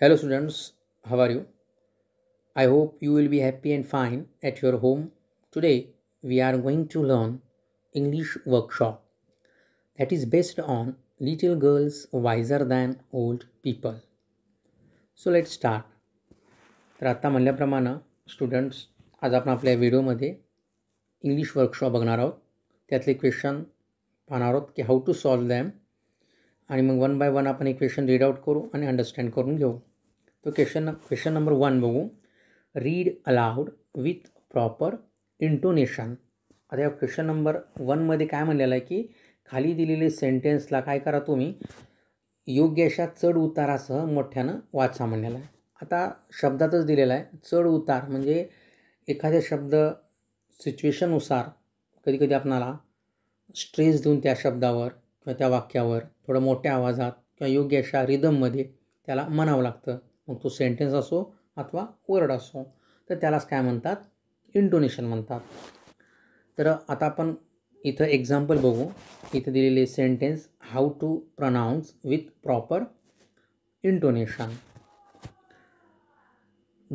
Hello students, how are you? I hope you will be happy and fine at your home. Today we are going to learn English workshop that is based on Little Girls Wiser Than Old People. So let's start. तर आत्ता म्हणल्याप्रमाणे students आज आपण आपल्या व्हिडिओमध्ये English workshop बघणार आहोत त्यातले क्वेश्चन पाहणार आहोत की हाऊ टू सॉल्व दॅम आणि मग वन बाय वन आपण इक्वेशन रीड आउट करू आणि अंडरस्टँड करून घेऊ तो क्वेश्चन क्वेश्चन नंबर वन बघू read aloud with proper intonation आता या क्वेश्चन नंबर वनमध्ये काय म्हणलेलं आहे की खाली दिलेले सेंटेन्सला काय करा तुम्ही योग्य अशा चढ उतारासह मोठ्यानं वाचा म्हणलेला आहे आता शब्दातच दिलेला आहे चढ उतार म्हणजे एखाद्या शब्द सिच्युएशननुसार कधीकधी आपणाला स्ट्रेस देऊन त्या शब्दावर किंवा त्या वाक्यावर थोडं मोठ्या आवाजात किंवा योग्य अशा रिदममध्ये त्याला म्हणावं लागतं मग तो सेंटेन्स असो अथवा वर्ड असो तर त्यालाच काय म्हणतात इंटोनेशन म्हणतात तर आता आपण इथं एक्झाम्पल बघू इथं दिलेले sentence how to pronounce with proper intonation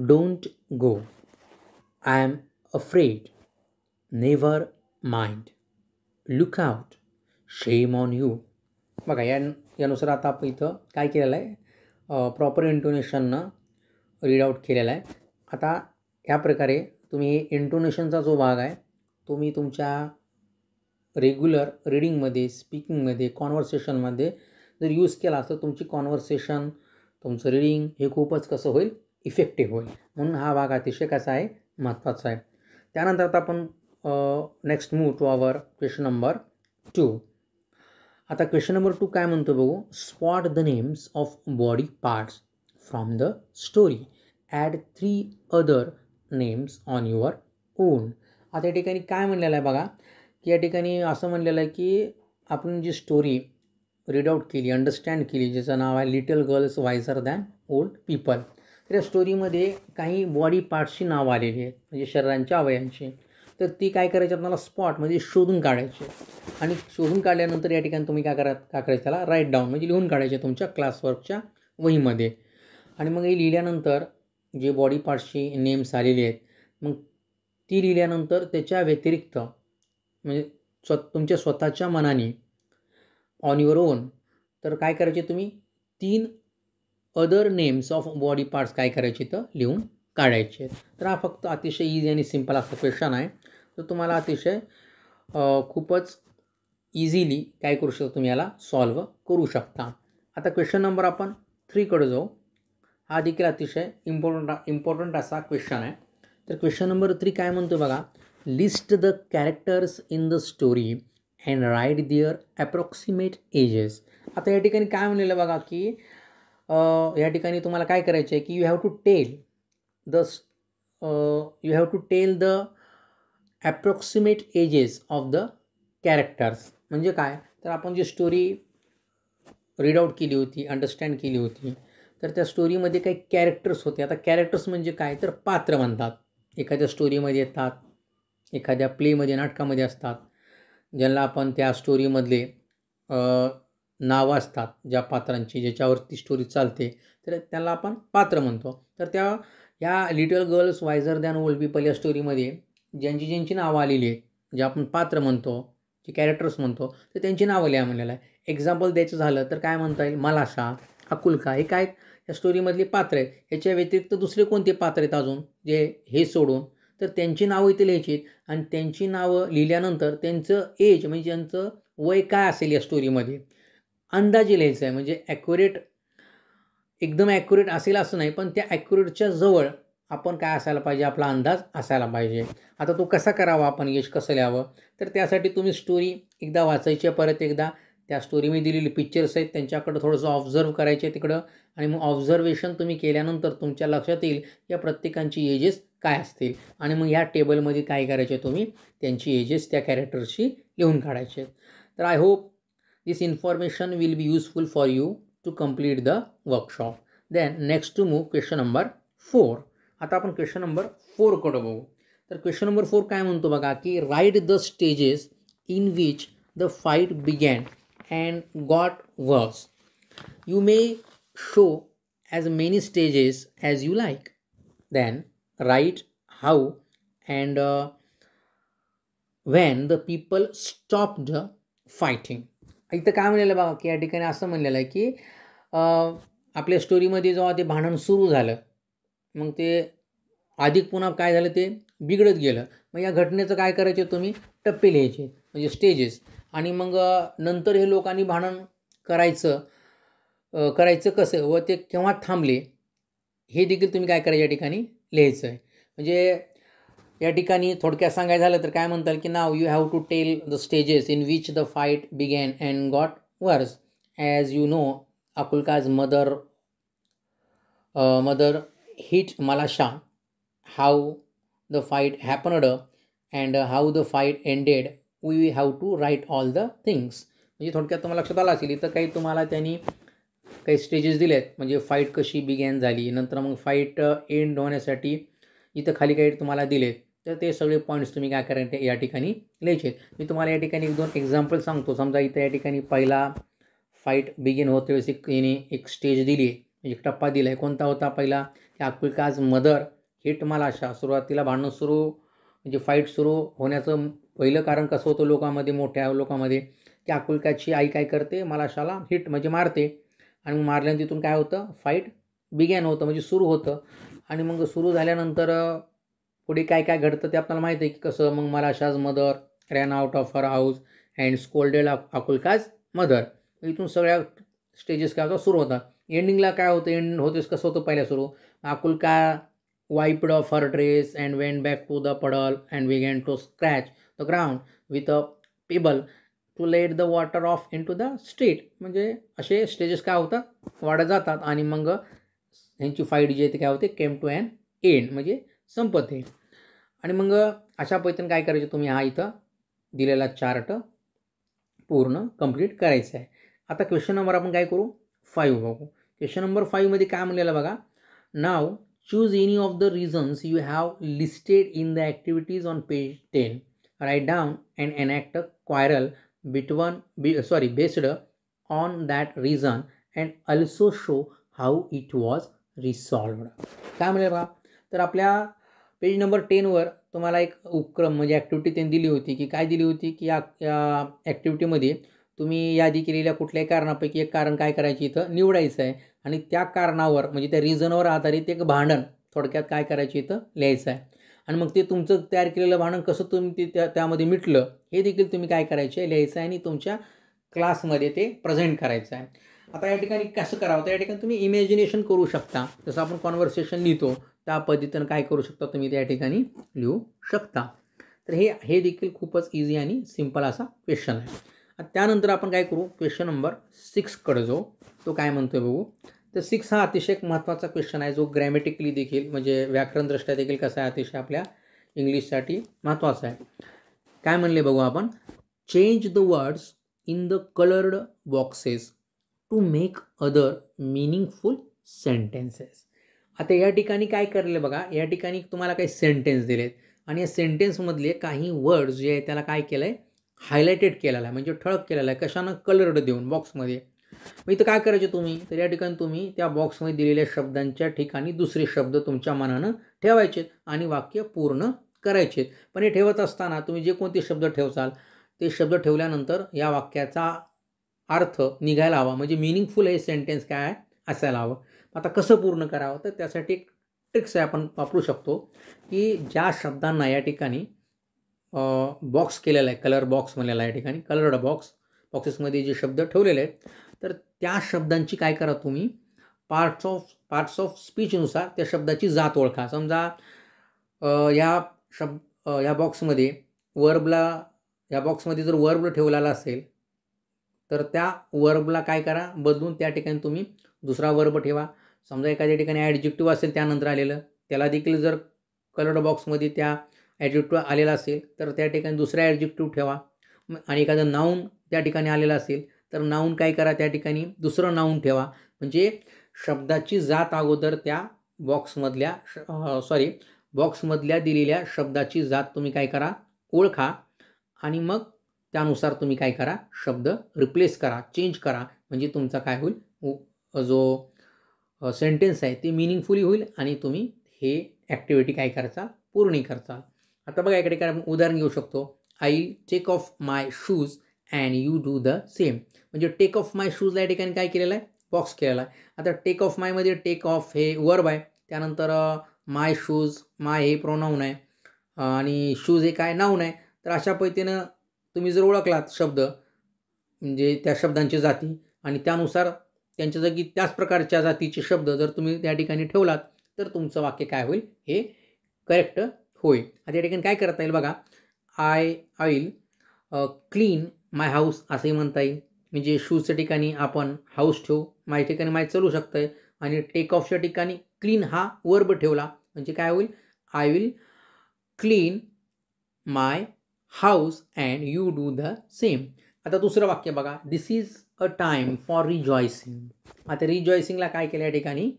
don't go I am afraid never mind look out shame on you बघा या यानुसार आता आपण इथं काय केलेलं आहे प्रॉपर इंटोनेशननं रीड आऊट केलेला आहे आता या प्रकारे तुम्ही इंटोनेशनचा जो भाग आहे तो मी तुमच्या रेग्युलर रीडिंगमध्ये स्पीकिंगमध्ये कॉन्व्हर्सेशनमध्ये जर यूज केला तर तुमची कॉन्व्हर्सेशन तुमचं रीडिंग हे खूपच कसं होईल इफेक्टिव्ह होईल म्हणून हा भाग अतिशय कसा आहे महत्त्वाचा आहे त्यानंतर आता आपण next move to our question number two आता क्वेश्चन नंबर टू काय म्हणतो बघू spot the names of body parts from the story add three other names on your own आता या ठिकाणी काय म्हणलेलं आहे बघा की या ठिकाणी असं म्हणलेलं आहे की आपण जी स्टोरी रीड आउट केली अंडरस्टँड केली ज्याचं नाव आहे little girls wiser than old people तर या स्टोरीमध्ये काही बॉडी पार्ट्सची नावं आलेली आहेत म्हणजे शरीरांच्या अवयांची तर ती काय करायची आपल्याला स्पॉट म्हणजे शोधून काढायचे आणि शोधून काढल्यानंतर या ठिकाणी तुम्ही काय करा काय करायचं त्याला राईट डाऊन म्हणजे लिहून काढायचे तुमच्या क्लासवर्कच्या वहीमध्ये आणि मग हे लिहिल्यानंतर जे बॉडी पार्ट्सची नेम्स आलेले आहेत मग ती लिहिल्यानंतर त्याच्या व्यतिरिक्त म्हणजे स्व तुमच्या स्वतःच्या मनाने ऑन युअर ओन तर काय करायचे तुम्ही तीन other names of body parts काय करायचे तर लिहून काढायचे तर हा फक्त अतिशय इझी आणि सिम्पल असा क्वेश्चन आहे तर तुम्हाला अतिशय खूपच इझिली काय करू शकता तुम्ही याला सॉल्व करू शकता आता क्वेश्चन नंबर आपण थ्रीकडे जाऊ हा देखील अतिशय इम्पॉर्टंट इम्पॉर्टंट असा क्वेश्चन आहे तर क्वेश्चन नंबर थ्री काय म्हणतो बघा list the characters in the story and write their approximate ages आता या ठिकाणी काय म्हणलेलं बघा की या ठिकाणी तुम्हाला काय करायचं आहे की you have to tell the you have to tell the approximate ages of the characters म्हणजे काय तर आपण जी स्टोरी रीड आउट केली होती अंडरस्टँड केली होती तर त्या स्टोरीमध्ये काही कॅरेक्टर्स होते आता कॅरेक्टर्स म्हणजे काय तर पात्र म्हणतात एखाद्या स्टोरीमध्ये येतात एखाद्या प्लेमध्ये नाटकामध्ये असतात ज्यांना आपण त्या स्टोरीमधले नावं असतात ज्या पात्रांची ज्याच्यावरती स्टोरी चालते तर त्याला आपण पात्र म्हणतो तर त्या ह्या little girls wiser than old people या स्टोरीमध्ये ज्यांची ज्यांची नावं आलेली आहेत जे आपण पात्र म्हणतो जे कॅरेक्टर्स म्हणतो तर त्यांची नावं लिहा म्हणलेलं आहे एक्झाम्पल द्यायचं झालं तर काय म्हणता येईल मलाशा अकुलका हे काय या स्टोरीमधली पात्र आहेत याच्या व्यतिरिक्त दुसरे कोणते पात्र आहेत अजून जे हे सोडून तर त्यांची नावं इथे लिहायची आणि त्यांची नावं लिहिल्यानंतर त्यांचं एज म्हणजे त्यांचं वय काय असेल या स्टोरीमध्ये अंदाजे लिहायचं आहे म्हणजे ॲक्युरेट एकदम ॲक्युरेट असेल असं नाही पण त्या ॲक्युरेटच्या जवळ आपण काय असायला पाहिजे आपला अंदाज असायला पाहिजे आता तो कसा करावा आपण यश कसं लिहावं तर त्यासाठी तुम्ही स्टोरी एकदा वाचायची परत एकदा त्या स्टोरी मी दिलेली पिक्चर्स आहेत त्यांच्याकडं थोडंसं ऑब्झर्व करायचे तिकडं आणि मग ऑब्झर्वेशन तुम्ही केल्यानंतर तुमच्या लक्षात येईल या प्रत्येकांची एजेस काय असतील आणि मग ह्या टेबलमध्ये काय करायचे तुम्ही त्यांची एजेस त्या कॅरेक्टरशी लिहून काढायचे तर I hope this information will be useful for you to complete the workshop then next to move question number four आता आपण क्वेश्चन नंबर फोरकडं बघू तर क्वेश्चन नंबर फोर काय म्हणतो बघा की write the stages in which the fight began and got worse you may show as many stages as you like then write how and when the people stop the fighting इथं काय म्हणलेलं बघा की या ठिकाणी असं म्हणलेलं आहे की आपल्या स्टोरीमध्ये जेव्हा ते भांडण सुरू झालं मग ते अधिक पुन्हा काय झालं ते बिघडत गेलं मग या घटनेचं काय करायचे तुम्ही टप्पे लिहायचे म्हणजे स्टेजेस आणि मग नंतर हे लोकांनी भांडण करायचं करायचं कसं व ते केव्हा थांबले हे देखील तुम्ही काय करायचं या ठिकाणी लिहायचं आहे म्हणजे या ठिकाणी थोडक्यात सांगायचं झालं तर काय म्हणताल की now you have to tell the stages in which the fight began and got worse as you know Akulka's mother mother हीच मला शा how the fight happened and how the fight ended we have to write all the things म्हणजे थोडक्यात तुम्हाला लक्षात आलं असेल इथं काही तुम्हाला त्यांनी काही स्टेजेस दिले आहेत म्हणजे फाईट कशी बिगॅन झाली नंतर मग फाईट एंड uh, होण्यासाठी इथं खाली काही तुम्हाला दिले तर ते सगळे पॉईंट्स तुम्ही काय करायचे या ठिकाणी लिहायचे मी तुम्हाला या ठिकाणी एक दोन एक्झाम्पल सांगतो समजा इथं या ठिकाणी पहिला फाईट बिगिन होते वेळेस एक याने एक स्टेज दिली आहे म्हणजे एक टप्पा दिला आहे कोणता होता पहिला अकुलकाज मदर हे तुम्हाला अशा सुरुवातीला भांडणं सुरू म्हणजे फाईट सुरू होण्याचं पहिलं कारण कसं होतं लोकांमध्ये मोठ्या लोकांमध्ये की अकुलकाची आई काय करते मला अशाला हिट म्हणजे मारते आणि मग मारल्यानं तिथून काय होतं फाईट बिगॅन होतं म्हणजे सुरू होतं आणि मग सुरू झाल्यानंतर पुढे काय काय घडतं ते आपल्याला माहिती आहे की कसं मग मला अशाच mother ran out of her house and scolded Akulka's mother इथून सगळ्या स्टेजेस काय होतात सुरू होतात एंडिंगला काय होतं एंड होतेस कसं होतं पहिल्या सुरू काय wiped off her dress and went back to the puddle and began to scratch the ground with a pebble to let the water off into the street म्हणजे असे स्टेजेस काय होतात वाढत जातात आणि मग ह्यांची फाईट जी आहे काय होते केम टू अँड एंड म्हणजे संपते आणि मग अशा पैतन काय करायचं तुम्ही हा इथं दिलेला चार्ट पूर्ण कंप्लीट करायचा आहे आता क्वेश्चन नंबर आपण काय करू फाईव्ह बघू क्वेश्चन नंबर फाईव्हमध्ये काय म्हणलेलं बघा now choose any of the reasons you have listed in the activities on page ten write down and enact a quarrel between be sorry based on that reason and also show how it was resolved काय म्हणलं बघा तर आपल्या page number टेनवर तुम्हाला एक उपक्रम म्हणजे activity त्यांनी दिली होती की काय दिली होती की या ॲक्टिव्हिटीमध्ये तुम्ही यादी केलेल्या कुठल्याही कारणापैकी एक कारण काय करायची इथं निवडायचं आहे आणि त्या कारणावर म्हणजे त्या रिझनवर आधारित एक भांडण थोडक्यात काय करायचं इथं लिहायचं आहे आणि मग ते तुमचं तयार केलेलं भांडण कसं तुम्ही ते त्या त्यामध्ये मिटलं हे देखील तुम्ही काय करायचं आहे लिहायचं आहे आणि तुमच्या क्लासमध्ये ते प्रेझेंट करायचं आहे आता या ठिकाणी कसं करावं त्या या ठिकाणी तुम्ही इमॅजिनेशन करू शकता जसं आपण कॉन्व्हर्सेशन लिहितो त्या पद्धतीनं काय करू शकता तुम्ही त्या ठिकाणी लिहू शकता तर हे हे देखील खूपच इझी आणि सिम्पल असा क्वेश्चन आहे त्यानंतर आपण काय करू क्वेश्चन नंबर सिक्सकडे जाऊ तो काय म्हणतोय बघू तर सिक्स हा अतिशय एक महत्त्वाचा क्वेश्चन आहे जो ग्रॅमॅटिकली देखील म्हणजे व्याकरण दृष्ट्या देखील कसा आहे अतिशय आपल्या इंग्लिशसाठी महत्त्वाचा आहे काय म्हणले बघू आपण change the words in the coloured boxes to make other meaningful sentences आता या ठिकाणी काय करले बघा या ठिकाणी तुम्हाला काही सेंटेन्स दिलेत आणि या सेंटेन्समधले काही वर्ड्स जे आहे त्याला काय केलं आहे हायलायटेड केलेला आहे म्हणजे ठळक केलेला आहे कशानं कलर्ड देऊन बॉक्समध्ये मग इथं काय करायचे तुम्ही तर या ठिकाणी तुम्ही त्या बॉक्समध्ये दिलेल्या शब्दांच्या ठिकाणी दुसरे शब्द तुमच्या मनानं ठेवायचेत आणि वाक्य पूर्ण करायचेत पण हे ठेवत असताना तुम्ही जे कोणते शब्द ठेवचाल ते शब्द ठेवल्यानंतर या वाक्याचा अर्थ निघायला हवा म्हणजे मिनिंगफुल हे सेंटेन्स काय आहे असायला हवं आता कसं पूर्ण करावं तर त्यासाठी एक ट्रिक्स आहे आपण वापरू शकतो की ज्या शब्दांना या ठिकाणी बॉक्स केलेला आहे कलर बॉक्स म्हणलेला आहे ठिकाणी कलर्ड बॉक्स बॉक्सेसमध्ये जे शब्द ठेवलेले आहेत तर त्या शब्दांची काय करा तुम्ही पार्ट्स ऑफ पार्ट्स ऑफ स्पीचनुसार त्या शब्दाची जात ओळखा समजा या शब्द या बॉक्समध्ये वर्बला या बॉक्समध्ये जर वर्ब ठेवलेला असेल तर त्या वर्बला काय करा बदलून त्या ठिकाणी तुम्ही दुसरा वर्ब ठेवा समजा एखाद्या ठिकाणी ॲडजेक्टिव्ह असेल त्यानंतर आलेलं त्याला देखील जर कलर्ड बॉक्समध्ये त्या ॲडजेक्टिव आलेला असेल तर त्या ठिकाणी दुसरा ॲडजेक्टिव ठेवा आणि एखादं नाऊन त्या ठिकाणी आलेलं असेल तर नाऊन काय करा त्या ठिकाणी दुसरं नाऊन ठेवा म्हणजे शब्दाची जात अगोदर त्या बॉक्समधल्या सॉरी बॉक्समधल्या दिलेल्या शब्दाची जात तुम्ही काय करा ओळखा आणि मग त्यानुसार तुम्ही काय करा शब्द रिप्लेस करा चेंज करा म्हणजे तुमचा काय होईल जो सेंटेन्स आहे ते मिनिंगफुली होईल आणि तुम्ही हे ॲक्टिव्हिटी काय करचाल पूर्ण करचाल आता बघा इकडे काय उदाहरण घेऊ शकतो I take off my shoes and you do the same म्हणजे टेक ऑफ माय शूज या ठिकाणी काय केलेलं आहे बॉक्स केलेला आहे आता टेक ऑफ मायमध्ये टेक ऑफ हे वर्ब आहे त्यानंतर माय शूज माय हे प्रोनाऊन आहे आणि शूज हे काय नाऊन आहे तर अशा पद्धतीनं तुम्ही जर ओळखलात शब्द म्हणजे त्या शब्दांची जाती आणि त्यानुसार त्यांच्या जागी त्याच प्रकारच्या जातीचे शब्द जर तुम्ही त्या ठिकाणी ठेवलात तर तुमचं वाक्य काय होईल हे करेक्ट होय आता या ठिकाणी काय करता येईल बघा I I'll clean my house असंही म्हणता येईल म्हणजे शूजच्या ठिकाणी आपण हाऊस ठेवू माझ्या ठिकाणी माय चलू शकतं आहे आणि टेक ऑफच्या ठिकाणी क्लीन हा वर्ब ठेवला म्हणजे काय होईल I will clean my house and you do the same आता दुसरं वाक्य बघा this is a time for rejoicing आता रिजॉयसिंगला काय केलं या ठिकाणी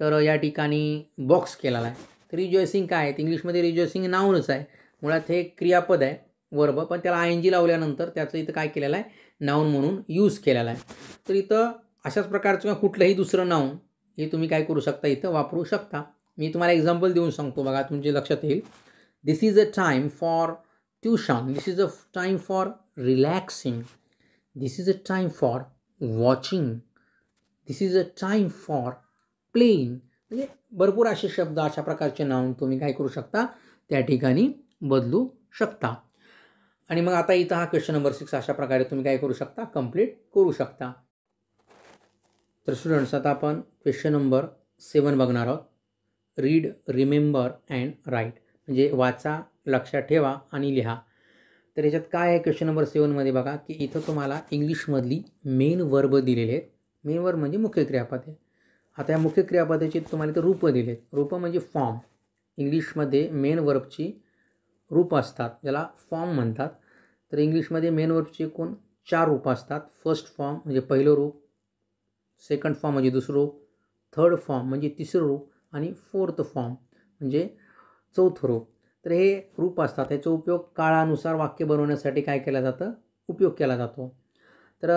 तर या ठिकाणी बॉक्स केलेला आहे रिजॉयसिंग काय आहे इंग्लिशमध्ये रिजॉयसिंग नाऊनच आहे मुळात हे क्रियापद आहे वर्ब पण त्याला आय एन जी लावल्यानंतर त्याचं इथं काय केलेलं आहे नाऊन म्हणून यूज केलेला आहे तर इथं अशाच प्रकारचं किंवा कुठलंही दुसरं नाऊन हे तुम्ही काय करू शकता इथं वापरू शकता मी तुम्हाला एक्झाम्पल देऊन सांगतो बघा तुमचे लक्षात येईल this is a time for tuition this is a time for relaxing this is a time for watching this is a time for playing म्हणजे भरपूर असे शब्द अशा प्रकारचे नाव तुम्ही काय करू शकता त्या ठिकाणी बदलू शकता आणि मग आता इथं हा क्वेश्चन नंबर सिक्स अशा प्रकारे तुम्ही काय करू शकता कंप्लीट करू शकता तर स्टुडंट्स आता आपण क्वेश्चन नंबर सेवन बघणार आहोत रीड रिमेंबर अँड राईट म्हणजे वाचा लक्षात ठेवा आणि लिहा तर याच्यात काय आहे क्वेश्चन नंबर सेवनमध्ये बघा की इथं तुम्हाला इंग्लिशमधली मेन वर्ब दिलेले आहेत मेन वर्ब म्हणजे मुख्य क्रियापद आहे आता या मुख्य क्रियापदाचे तुम्हाला इथं रूपं दिलेत रूपं म्हणजे फॉर्म इंग्लिशमध्ये मेन वर्बची रूप असतात ज्याला फॉर्म म्हणतात तर इंग्लिशमध्ये मेन वर्बचे कोण चार रूपं असतात फर्स्ट फॉर्म म्हणजे पहिलं रूप सेकंड फॉर्म म्हणजे दुसरं रूप थर्ड फॉर्म म्हणजे तिसरं रूप आणि फोर्थ फॉर्म म्हणजे चौथं रूप तर हे रूप असतात ह्याचा उपयोग काळानुसार वाक्य बनवण्यासाठी काय केलं जातं उपयोग केला जातो तर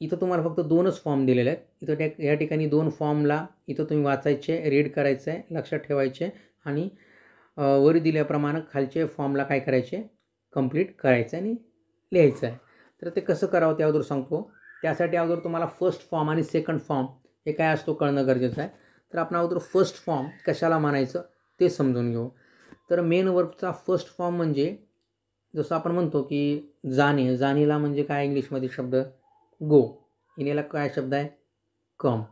इथं तुम्हाला फक्त दोनच फॉर्म दिलेले आहेत इथं त्या या ठिकाणी दोन फॉर्मला इथं तुम्ही वाचायचे रीड करायचं आहे लक्षात ठेवायचे आणि वर दिल्याप्रमाणे खालचे फॉर्मला काय करायचे कंप्लीट करायचं आहे आणि लिहायचं आहे तर ते कसं करावं ते अगोदर सांगतो त्यासाठी अगोदर तुम्हाला फर्स्ट फॉर्म आणि सेकंड फॉर्म हे काय असतो कळणं गरजेचं आहे तर आपण अगोदर फर्स्ट फॉर्म कशाला मानायचं ते समजून घेऊ तर मेन वर्कचा फर्स्ट फॉर्म म्हणजे जसं आपण म्हणतो की जाणे जाणीला म्हणजे काय इंग्लिशमध्ये शब्द गो इनेला काय शब्द आहे कम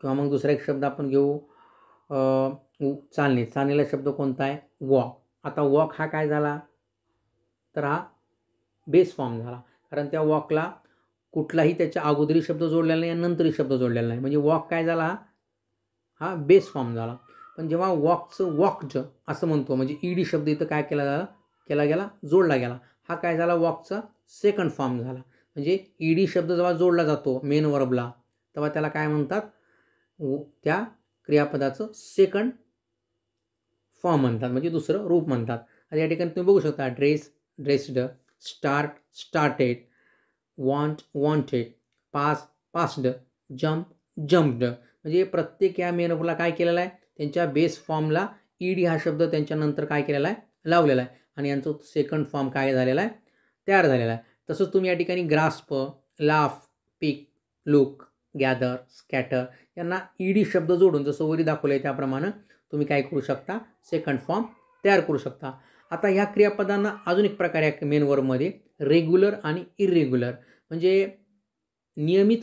किंवा मग दुसरा एक शब्द आपण घेऊ चालणे चालणेला शब्द कोणता आहे वॉक आता वॉक हा काय झाला तर हा बेस फॉर्म झाला कारण त्या वॉकला कुठलाही त्याच्या अगोदरी शब्द जोडलेला नाही आणि नंतरही शब्द जोडलेला नाही म्हणजे वॉक काय झाला हा बेस फॉर्म झाला पण जेव्हा वॉकचं ज असं म्हणतो म्हणजे ईडी शब्द इथं काय केला झाला केला गेला जोडला गेला हा काय झाला वॉकचा सेकंड फॉर्म झाला म्हणजे ईडी शब्द जेव्हा जोडला जातो मेन वर्बला तेव्हा त्याला काय म्हणतात त्या क्रियापदाचं सेकंड फॉर्म म्हणतात म्हणजे दुसरं रूप म्हणतात आणि या ठिकाणी तुम्ही बघू शकता dress dressed start started want wanted pass passed jump jumped म्हणजे प्रत्येक या मेनफला काय केलेलं आहे त्यांच्या बेस फॉर्मला ईडी हा शब्द त्यांच्यानंतर काय केलेला आहे लावलेला आहे आणि यांचं सेकंड फॉर्म काय झालेला आहे तयार झालेला आहे तसंच तुम्ही या ठिकाणी grasp laugh pick look gather scatter यांना ईडी शब्द जोडून जसं वरी दाखवलं आहे त्याप्रमाणे तुम्ही काय करू शकता सेकंड फॉर्म तयार करू शकता आता ह्या क्रियापदांना अजून एक प्रकारे मेन वर्मध्ये रेग्युलर आणि इरेग्युलर म्हणजे नियमित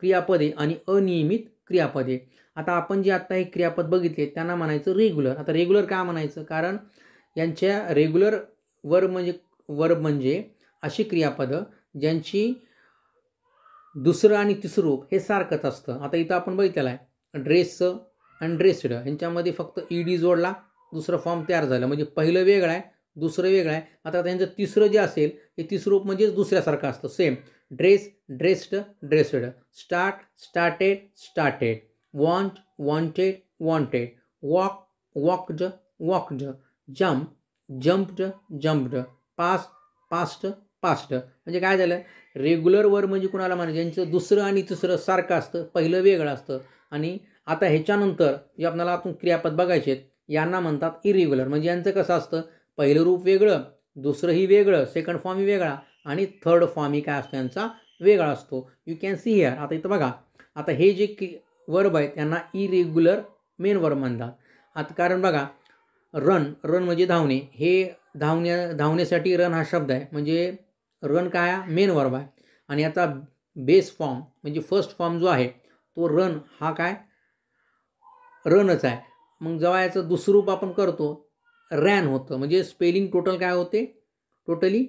क्रियापदे आणि अनियमित क्रियापदे आता आपण जे आत्ता हे क्रियापद बघितले त्यांना म्हणायचं रेग्युलर आता रेग्युलर का म्हणायचं कारण यांच्या रेग्युलर वर्ब म्हणजे वर्ब म्हणजे अशी क्रियापदं ज्यांची दुसरं आणि रूप हे सारखंच असतं आता इथं आपण बघितलेलं आहे ड्रेसचं आणि ड्रेस्ड ह्यांच्यामध्ये फक्त ईडी जोडला दुसरं फॉर्म तयार झालं म्हणजे पहिलं वेगळं आहे दुसरं वेगळं आहे आता त्यांचं तिसरं जे असेल हे रूप म्हणजेच दुसऱ्यासारखं असतं same dress dressed dressed start started started want wanted wanted walk walked walked jump jumped jumped past past past म्हणजे काय झालं रेग्युलर वर म्हणजे कुणाला म्हणायचं ज्यांचं दुसरं आणि तिसरं सारखं असतं पहिलं वेगळं असतं आणि आता ह्याच्यानंतर जे आपल्याला आतून क्रियापद बघायचे आहेत यांना म्हणतात इरेग्युलर म्हणजे यांचं कसं असतं पहिलं रूप वेगळं दुसरंही वेगळं सेकंड फॉर्मही वेगळा आणि थर्ड फॉर्मही काय असतो यांचा वेगळा असतो यू कॅन सी हिअर आता इथं बघा आता हे जे कि वर्ब आहेत त्यांना इरेग्युलर मेन वर्ब म्हणतात आता कारण बघा रन रन म्हणजे धावणे हे धावण्या धावण्यासाठी रन हा शब्द आहे म्हणजे रन काय आहे मेन वर्ब आहे आणि याचा बेस फॉर्म म्हणजे फर्स्ट फॉर्म जो आहे तो रन हा काय रनच आहे मग जेव्हा याचं रूप आपण करतो रॅन होतं म्हणजे स्पेलिंग टोटल काय होते टोटली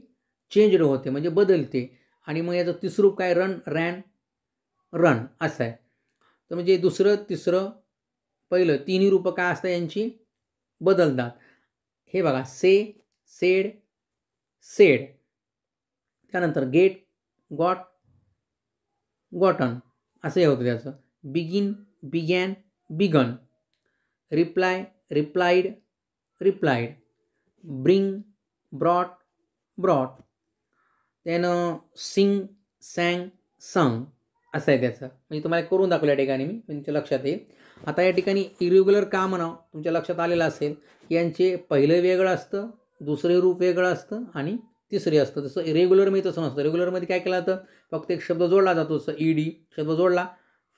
चेंजड होते म्हणजे बदलते आणि मग याचं तिसरूप काय रन रॅन रन असं आहे तर म्हणजे दुसरं तिसरं पहिलं तिन्ही रूपं काय असतं यांची बदलतात हे बघा से सेड सेड त्यानंतर गेट गॉट गॉटन असं हे होतं त्याचं begin began begun reply replied replied bring brought brought त्यानं सिंग सँग संग असं आहे त्याचं म्हणजे तुम्हाला करून दाखवलं या ठिकाणी मी तुमच्या लक्षात येईल आता या ठिकाणी इरेग्युलर का म्हणा तुमच्या लक्षात आलेलं असेल यांचे पहिलं वेगळं असतं दुसरे रूप वेगळं असतं आणि तिसरी असतं तसं रेग्युलरमध्ये तसं नसतं रेग्युलरमध्ये काय केलं जातं फक्त एक शब्द जोडला जातो तसं ई डी शब्द जोडला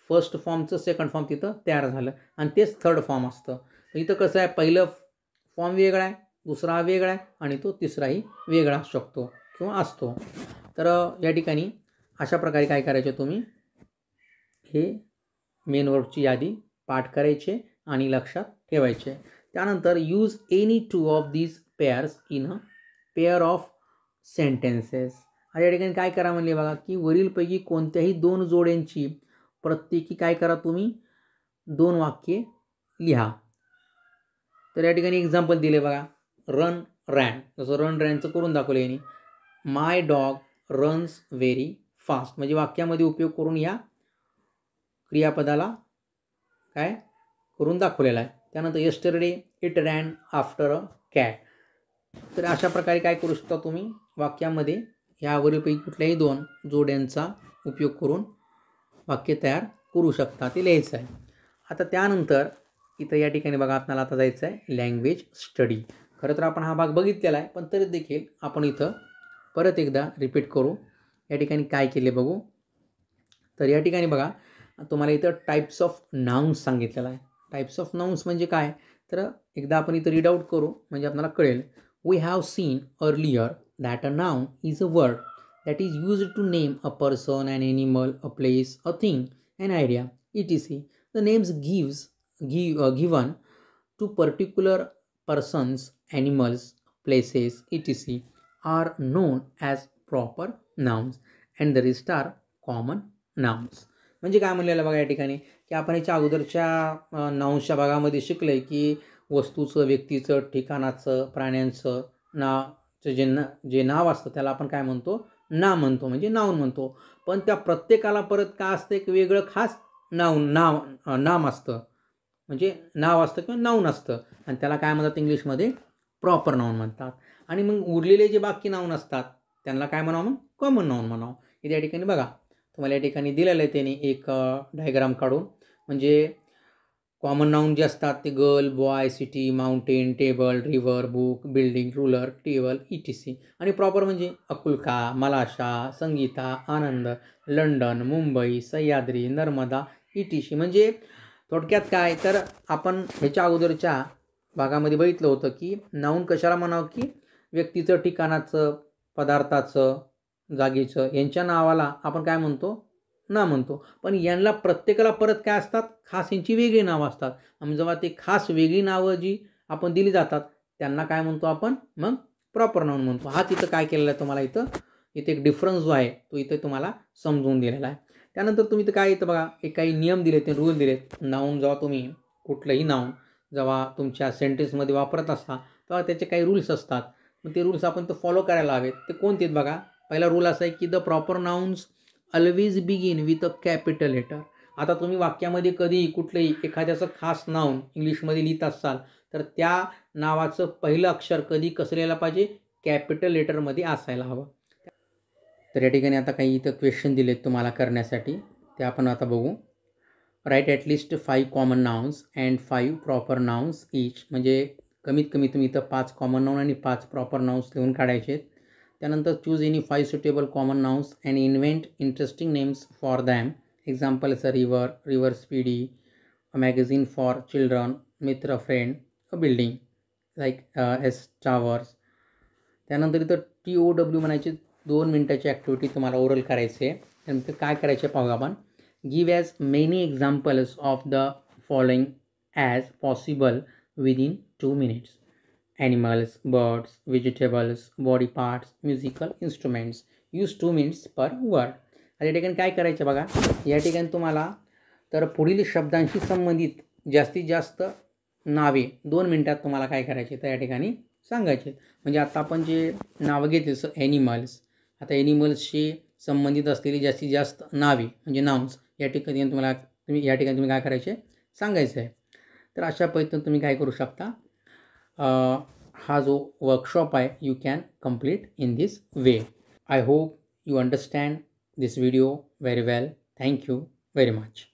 फर्स्ट फॉर्मचं सेकंड फॉर्म तिथं तयार झालं आणि तेच थर्ड फॉर्म असतं इथं कसं आहे पहिलं फॉर्म वेगळा आहे दुसरा वेगळा आहे आणि तो तिसराही वेगळा असू शकतो किंवा असतो तर या ठिकाणी अशा प्रकारे काय करायचे तुम्ही हे मेन वर्डची यादी पाठ करायचे आणि लक्षात ठेवायचे त्यानंतर use any two of these pairs in a pair of sentences आणि या ठिकाणी काय करा म्हणले बघा की वरीलपैकी कोणत्याही दोन जोड्यांची प्रत्येकी काय करा तुम्ही दोन वाक्ये लिहा तर या ठिकाणी एक्झाम्पल दिले बघा रन रॅन जसं रन रॅनचं करून दाखवलं यांनी my dog runs very fast म्हणजे वाक्यामध्ये उपयोग करून या क्रियापदाला काय करून दाखवलेला आहे त्यानंतर yesterday it ran after a cat तर अशा प्रकारे काय करू शकता तुम्ही वाक्यामध्ये यावरीलपैकी कुठल्याही दोन जोड्यांचा उपयोग करून वाक्य तयार करू शकता ते लिहायचं आहे आता त्यानंतर इथं या ठिकाणी बघा आपल्याला आता जायचं आहे लँग्वेज स्टडी खरं तर आपण हा भाग बघितलेला आहे पण तरी देखील आपण इथं परत एकदा रिपीट करू या ठिकाणी काय केले बघू तर या ठिकाणी बघा तुम्हाला इथं टाईप्स ऑफ नाऊन्स सांगितलेला आहे टाईप्स ऑफ नाउन्स म्हणजे काय तर एकदा आपण इथं रीड आऊट करू म्हणजे आपल्याला कळेल We have seen earlier that a noun is a word that is used to name a person, an animal, a place, a thing, an idea, etc. The names gives give, uh, given to particular persons, animals, places, etc. are known as proper nouns and the rest are common nouns. म्हणजे काय म्हणलेलं बघा या ठिकाणी की आपण याच्या अगोदरच्या नाऊन्सच्या भागामध्ये शिकलं आहे की वस्तूचं व्यक्तीचं ठिकाणाचं प्राण्यांचं नावचं जे न जे नाव असतं त्याला आपण काय म्हणतो ना म्हणतो म्हणजे नाऊन म्हणतो पण त्या प्रत्येकाला परत काय असतं एक वेगळं खास नाव नाव नाम असतं म्हणजे नाव असतं किंवा नाऊन असतं आणि त्याला काय म्हणतात इंग्लिशमध्ये प्रॉपर नाऊन म्हणतात आणि मग उरलेले जे बाकी नाऊन असतात त्यांना काय म्हणावं मग कॉमन नाऊन म्हणावं या ठिकाणी बघा तुम्हाला या ठिकाणी दिलेलं आहे त्यांनी एक डायग्राम काढून म्हणजे कॉमन नाऊन जे असतात ते girl boy city mountain table river book building ruler table E T C आणि प्रॉपर म्हणजे अकुलका मलाशा Sangeeta Anand London Mumbai Sahyadri Narmada E T C म्हणजे थोडक्यात काय तर आपण ह्याच्या अगोदरच्या भागामध्ये बघितलं होतं की नाऊन कशाला म्हणावं की व्यक्तीचं ठिकाणाचं पदार्थाचं जागेचं यांच्या नावाला आपण काय म्हणतो ना म्हणतो पण यांना प्रत्येकाला परत काय असतात खास यांची वेगळी नावं असतात आणि जेव्हा ते खास वेगळी नावं जी आपण दिली जातात त्यांना काय म्हणतो आपण मग प्रॉपर नाऊन म्हणतो हा तिथं काय केलेला आहे तुम्हाला इथं इथे एक डिफरन्स जो आहे तो इथे तुम्हाला समजून दिलेला आहे त्यानंतर तुम्ही इथं काय येतं बघा एक काही नियम दिले ते रूल दिलेत नाऊन जेव्हा तुम्ही कुठलंही नाऊन जेव्हा तुमच्या सेंटेन्समध्ये वापरत असता तेव्हा त्याचे काही रूल्स असतात मग ते रूल्स आपण तो फॉलो करायला हवेत ते कोणते बघा पहिला रूल असा आहे की the proper nouns always begin with a capital letter आता तुम्ही वाक्यामध्ये कधी कुठलंही एखाद्याचं खास नाव इंग्लिशमध्ये लिहित असाल तर त्या नावाचं पहिलं अक्षर कधी कसं लिहायला पाहिजे कॅपिटल लेटरमध्ये असायला हवं तर या ठिकाणी आता काही इथं क्वेश्चन दिलेत तुम्हाला करण्यासाठी ते आपण आता बघू write at least five common nouns and five proper nouns each म्हणजे कमीत कमी तुम्ही इथं पाच कॉमन नाउन आणि पाच प्रॉपर नाउन्स लिहून काढायचे आहेत त्यानंतर choose any five suitable common nouns and invent interesting names for them example a river river speedy a magazine for children मित्र friend a building like S towers त्यानंतर इथं T O W म्हणायचे दोन मिनटाची activity तुम्हाला oral करायचे आहे त्यानंतर काय करायचे पाहू आपण give as many examples of the following as possible within two minutes animals, birds, vegetables, body parts, musical instruments. Use two minutes per word. आता या ठिकाणी काय करायचं बघा या ठिकाणी तुम्हाला तर पुढील शब्दांशी संबंधित जास्तीत जास्त नावे दोन मिनटात तुम्हाला काय करायचे तर या ठिकाणी सांगायचे म्हणजे आता आपण जे नावं घेतले जसं ॲनिमल्स आता ॲनिमल्सशी संबंधित असलेली जास्तीत जास्त नावे म्हणजे नाउन्स या ठिकाणी तुम्हाला तुम्ही या ठिकाणी तुम्ही काय करायचे सांगायचं आहे तर अशा पद्धतीनं तुम्ही काय करू शकता uh, हा जो वर्कशॉप आहे you can complete in this way I hope you understand this video very well thank you very much